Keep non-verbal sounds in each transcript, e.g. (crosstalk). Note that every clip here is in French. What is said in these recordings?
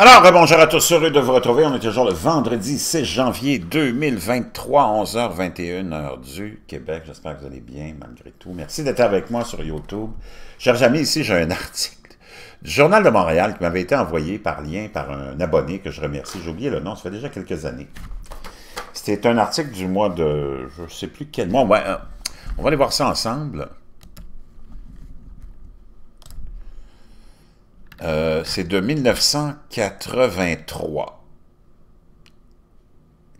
Alors, bonjour à tous, heureux de vous retrouver. On est toujours le vendredi 6 janvier 2023, 11h21, heure du Québec. J'espère que vous allez bien malgré tout. Merci d'être avec moi sur YouTube. Chers amis, ici j'ai un (laughs) article du Journal de Montréal qui m'avait été envoyé par lien par un abonné que je remercie. J'ai oublié le nom, ça fait déjà quelques années. C'était un article du mois de, je ne sais plus quel mois. Euh, on va aller voir ça ensemble. Euh, c'est de 1983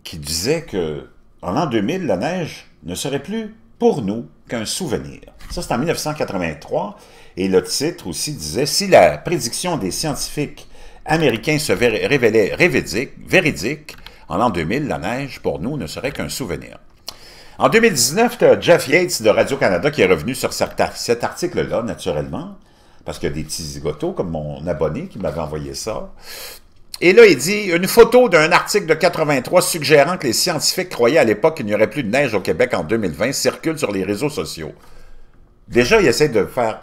qui disait que en l'an 2000, la neige ne serait plus pour nous qu'un souvenir. Ça, c'est en 1983. Et le titre aussi disait « Si la prédiction des scientifiques américains se révélait véridique, en l'an 2000, la neige, pour nous, ne serait qu'un souvenir. » En 2019, Jeff Yates de Radio-Canada qui est revenu sur cet article-là, naturellement parce qu'il y a des petits zigotos, comme mon abonné qui m'avait envoyé ça. Et là, il dit une photo d'un article de 83 suggérant que les scientifiques croyaient à l'époque qu'il n'y aurait plus de neige au Québec en 2020 circule sur les réseaux sociaux. Déjà, il essaie de faire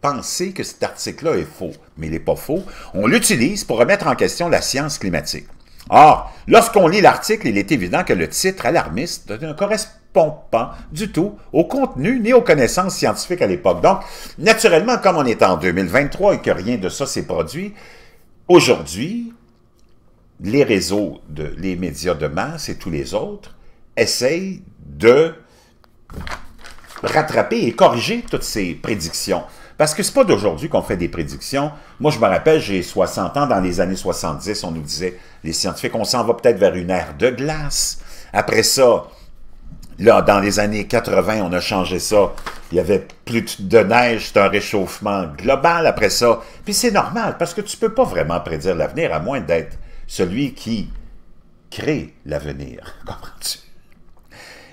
penser que cet article-là est faux, mais il n'est pas faux. On l'utilise pour remettre en question la science climatique. Or, lorsqu'on lit l'article, il est évident que le titre alarmiste ne correspond pompe pas du tout au contenu ni aux connaissances scientifiques à l'époque. Donc, naturellement, comme on est en 2023 et que rien de ça s'est produit, aujourd'hui, les réseaux, de, les médias de masse et tous les autres essayent de rattraper et corriger toutes ces prédictions. Parce que c'est pas d'aujourd'hui qu'on fait des prédictions. Moi, je me rappelle, j'ai 60 ans, dans les années 70, on nous disait, les scientifiques, on s'en va peut-être vers une ère de glace. Après ça, Là, dans les années 80, on a changé ça. Il y avait plus de neige, c'est un réchauffement global après ça. Puis c'est normal, parce que tu ne peux pas vraiment prédire l'avenir, à moins d'être celui qui crée l'avenir. (laughs) Comprends-tu?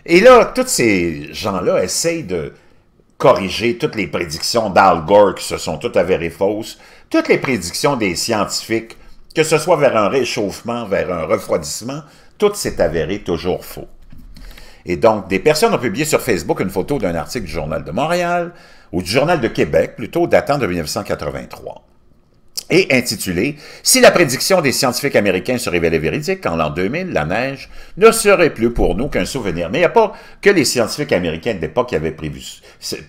Et là, tous ces gens-là essayent de corriger toutes les prédictions d'Al Gore qui se sont toutes avérées fausses, toutes les prédictions des scientifiques, que ce soit vers un réchauffement, vers un refroidissement, tout s'est avéré toujours faux. Et donc, des personnes ont publié sur Facebook une photo d'un article du Journal de Montréal, ou du Journal de Québec, plutôt datant de 1983, et intitulé « Si la prédiction des scientifiques américains se révélait véridique, en l'an 2000, la neige ne serait plus pour nous qu'un souvenir. » Mais il n'y a pas que les scientifiques américains de l'époque qui avaient prévu,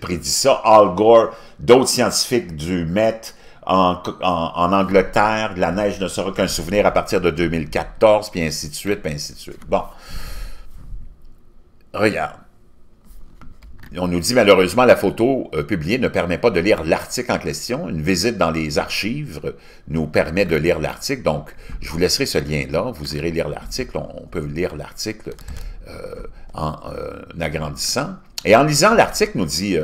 prédit ça. Al Gore, d'autres scientifiques du Met, en, en, Angleterre, la neige ne sera qu'un souvenir à partir de 2014, puis ainsi de suite, puis ainsi de suite. Bon. Regarde. On nous dit malheureusement la photo euh, publiée ne permet pas de lire l'article en question. Une visite dans les archives euh, nous permet de lire l'article. Donc, je vous laisserai ce lien-là. Vous irez lire l'article. On, peut lire l'article euh, en, en agrandissant. Et en lisant l'article, nous dit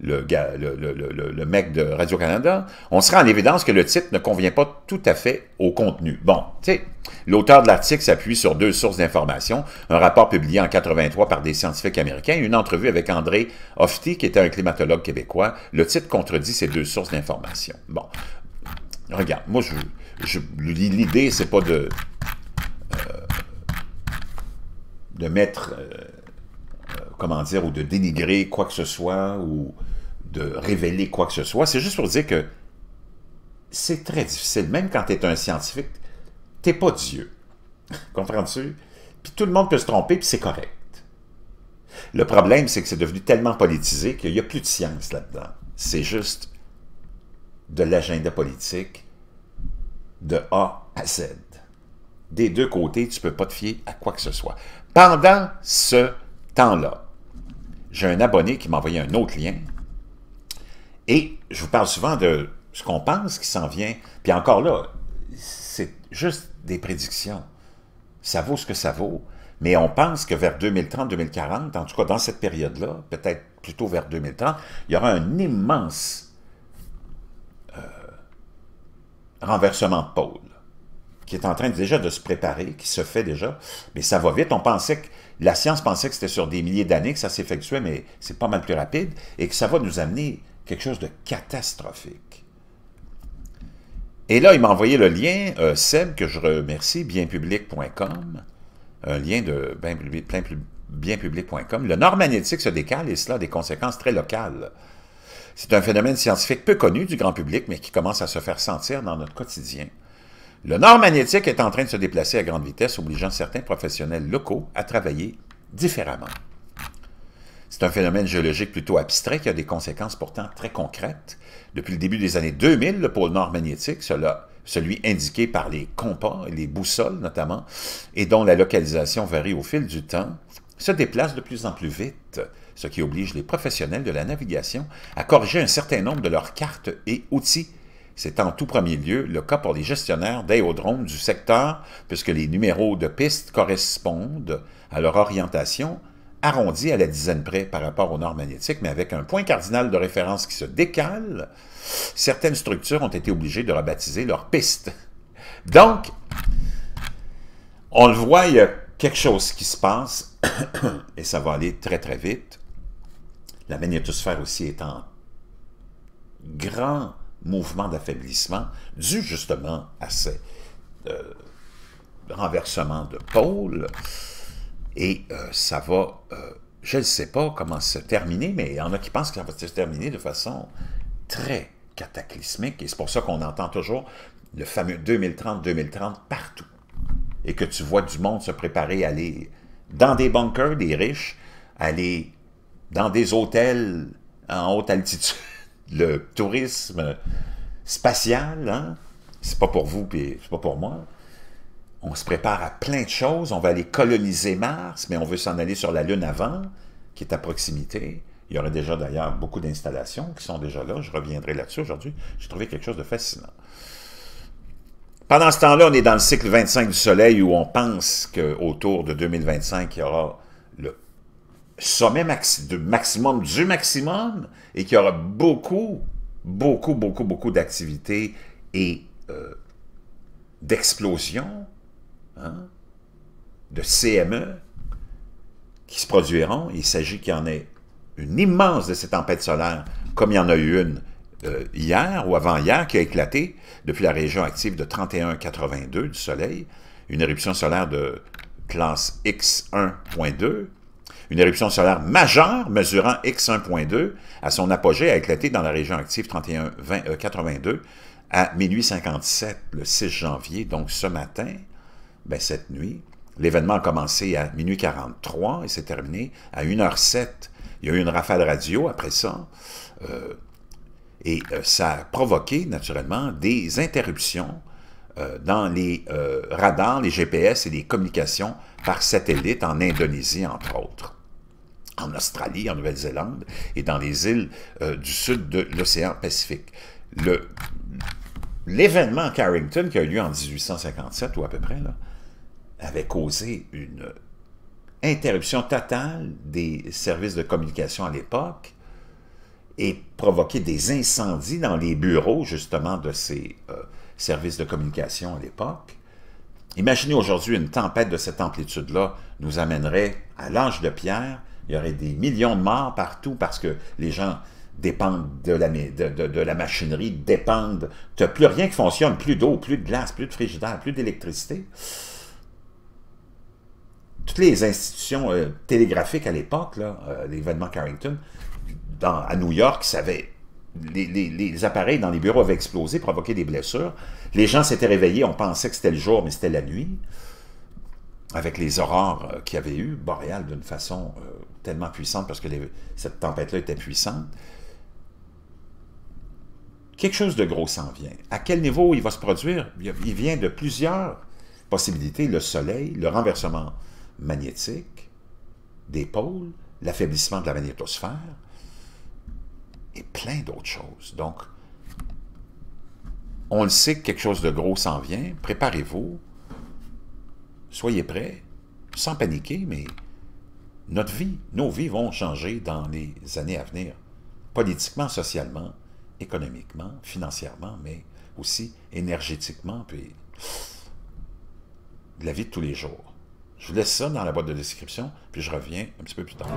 le, mec de Radio-Canada, on sera en évidence que le titre ne convient pas tout à fait au contenu. Bon, tu sais, l'auteur de l'article s'appuie sur deux sources d'informations, un rapport publié en 83 par des scientifiques américains et une entrevue avec André Hofty, qui était un climatologue québécois. Le titre contredit ces deux sources d'informations. Bon, regarde, moi, je, je l'idée, c'est pas de... Euh, de mettre... Euh, comment dire, ou de dénigrer quoi que ce soit, ou de révéler quoi que ce soit. C'est juste pour dire que c'est très difficile. Même quand tu es un scientifique, t'es pas Dieu. (laughs) Comprends-tu? Puis tout le monde peut se tromper, puis c'est correct. Le problème, c'est que c'est devenu tellement politisé qu'il n'y a plus de science là-dedans. C'est juste de l'agenda politique de A à Z. Des deux côtés, tu ne peux pas te fier à quoi que ce soit. Pendant ce temps-là, j'ai un abonné qui m'a envoyé un autre lien. Et je vous parle souvent de ce qu'on pense qui s'en vient. Puis encore là, c'est juste des prédictions. Ça vaut ce que ça vaut. Mais on pense que vers 2030-2040, en tout cas dans cette période-là, peut-être plutôt vers 2030, il y aura un immense euh, renversement de pôle qui est en train déjà de se préparer, qui se fait déjà, mais ça va vite. On pensait que la science pensait que c'était sur des milliers d'années que ça s'effectuait, mais c'est pas mal plus rapide, et que ça va nous amener quelque chose de catastrophique. Et là, il m'a envoyé le lien, euh, Seb, que je remercie, bienpublic.com, un lien de bienpublic.com. Le nord magnétique se décale, et cela a des conséquences très locales. C'est un phénomène scientifique peu connu du grand public, mais qui commence à se faire sentir dans notre quotidien. Le nord magnétique est en train de se déplacer à grande vitesse, obligeant certains professionnels locaux à travailler différemment. C'est un phénomène géologique plutôt abstrait qui a des conséquences pourtant très concrètes. Depuis le début des années 2000, le pôle nord magnétique, celui indiqué par les compas et les boussoles notamment, et dont la localisation varie au fil du temps, se déplace de plus en plus vite, ce qui oblige les professionnels de la navigation à corriger un certain nombre de leurs cartes et outils c'est en tout premier lieu le cas pour les gestionnaires d'aérodromes du secteur, puisque les numéros de pistes correspondent à leur orientation arrondie à la dizaine près par rapport au nord magnétique, mais avec un point cardinal de référence qui se décale, certaines structures ont été obligées de rebaptiser leurs pistes. Donc, on le voit, il y a quelque chose qui se passe, (coughs) et ça va aller très très vite. La magnétosphère aussi est en grand mouvement d'affaiblissement dû justement à ces euh, renversement de pôle. Et euh, ça va, euh, je ne sais pas comment se terminer, mais il y en a qui pensent que ça va se terminer de façon très cataclysmique. Et c'est pour ça qu'on entend toujours le fameux 2030-2030 partout. Et que tu vois du monde se préparer à aller dans des bunkers, des riches, aller dans des hôtels en haute altitude le tourisme spatial, hein? c'est pas pour vous, puis c'est pas pour moi. On se prépare à plein de choses. On va aller coloniser Mars, mais on veut s'en aller sur la Lune avant, qui est à proximité. Il y aurait déjà d'ailleurs beaucoup d'installations qui sont déjà là. Je reviendrai là-dessus aujourd'hui. J'ai trouvé quelque chose de fascinant. Pendant ce temps-là, on est dans le cycle 25 du Soleil où on pense qu'autour de 2025, il y aura sommet maxi du maximum du maximum et qu'il y aura beaucoup, beaucoup, beaucoup, beaucoup d'activités et euh, d'explosions, hein, de CME qui se produiront. Il s'agit qu'il y en ait une immense de ces tempêtes solaires, comme il y en a eu une euh, hier ou avant-hier qui a éclaté depuis la région active de 31-82 du Soleil, une éruption solaire de classe X1.2, une éruption solaire majeure mesurant X1.2 à son apogée a éclaté dans la région active 31 82 euh, à minuit 57 le 6 janvier, donc ce matin, ben cette nuit. L'événement a commencé à minuit 43 et s'est terminé à 1h07. Il y a eu une rafale radio après ça. Euh, et euh, ça a provoqué naturellement des interruptions dans les radars, les GPS et les communications par satellite en Indonésie, entre autres en Australie, en Nouvelle-Zélande et dans les îles euh, du sud de l'océan Pacifique. L'événement Carrington qui a eu lieu en 1857 ou à peu près, là, avait causé une interruption totale des services de communication à l'époque et provoqué des incendies dans les bureaux justement de ces euh, services de communication à l'époque. Imaginez aujourd'hui une tempête de cette amplitude-là nous amènerait à l'âge de pierre, il y aurait des millions de morts partout parce que les gens dépendent de la, de, la machinerie, dépendent. Tu n'as plus rien qui fonctionne, plus d'eau, plus de glace, plus de frigidaire, plus d'électricité. Toutes les institutions euh, télégraphiques à l'époque, euh, l'événement Carrington, à New York, les, les, appareils dans les bureaux avaient explosé, provoqué des blessures. Les gens s'étaient réveillés, on pensait que c'était le jour, mais c'était la nuit avec les aurores euh, qu'il y avait eu, Boréal d'une façon euh, tellement puissante, parce que cette tempête-là était puissante, quelque chose de gros s'en vient. À quel niveau il va se produire? Il vient de plusieurs possibilités. Le soleil, le renversement magnétique des pôles, l'affaiblissement de la magnétosphère et plein d'autres choses. Donc, on le sait que quelque chose de gros s'en vient. Préparez-vous soyez prêts, sans paniquer, mais notre vie, nos vies vont changer dans les années à venir, politiquement, socialement, économiquement, financièrement, mais aussi énergétiquement, puis de la vie de tous les jours. Je vous laisse ça dans la boîte de description, puis je reviens un petit peu plus tard.